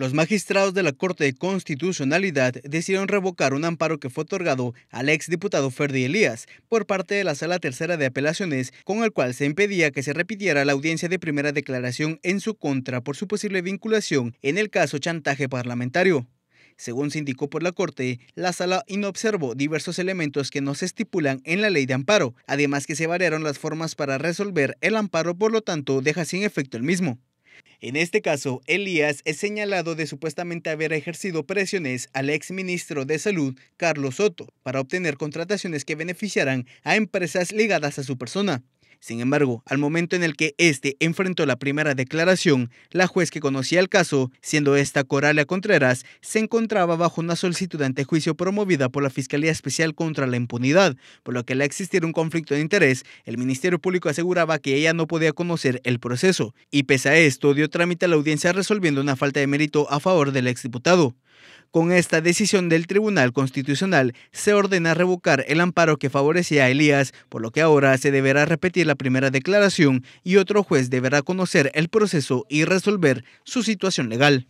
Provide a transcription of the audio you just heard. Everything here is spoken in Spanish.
Los magistrados de la Corte de Constitucionalidad decidieron revocar un amparo que fue otorgado al exdiputado Ferdi Elías por parte de la Sala Tercera de Apelaciones, con el cual se impedía que se repitiera la audiencia de primera declaración en su contra por su posible vinculación en el caso chantaje parlamentario. Según se indicó por la Corte, la sala inobservó diversos elementos que no se estipulan en la ley de amparo, además que se variaron las formas para resolver el amparo, por lo tanto deja sin efecto el mismo. En este caso, Elías es señalado de supuestamente haber ejercido presiones al exministro de Salud, Carlos Soto, para obtener contrataciones que beneficiarán a empresas ligadas a su persona. Sin embargo, al momento en el que este enfrentó la primera declaración, la juez que conocía el caso, siendo esta Coralia Contreras, se encontraba bajo una solicitud de juicio promovida por la Fiscalía Especial contra la Impunidad, por lo que al existir un conflicto de interés, el Ministerio Público aseguraba que ella no podía conocer el proceso, y pese a esto dio trámite a la audiencia resolviendo una falta de mérito a favor del exdiputado. Con esta decisión del Tribunal Constitucional se ordena revocar el amparo que favorecía a Elías, por lo que ahora se deberá repetir la primera declaración y otro juez deberá conocer el proceso y resolver su situación legal.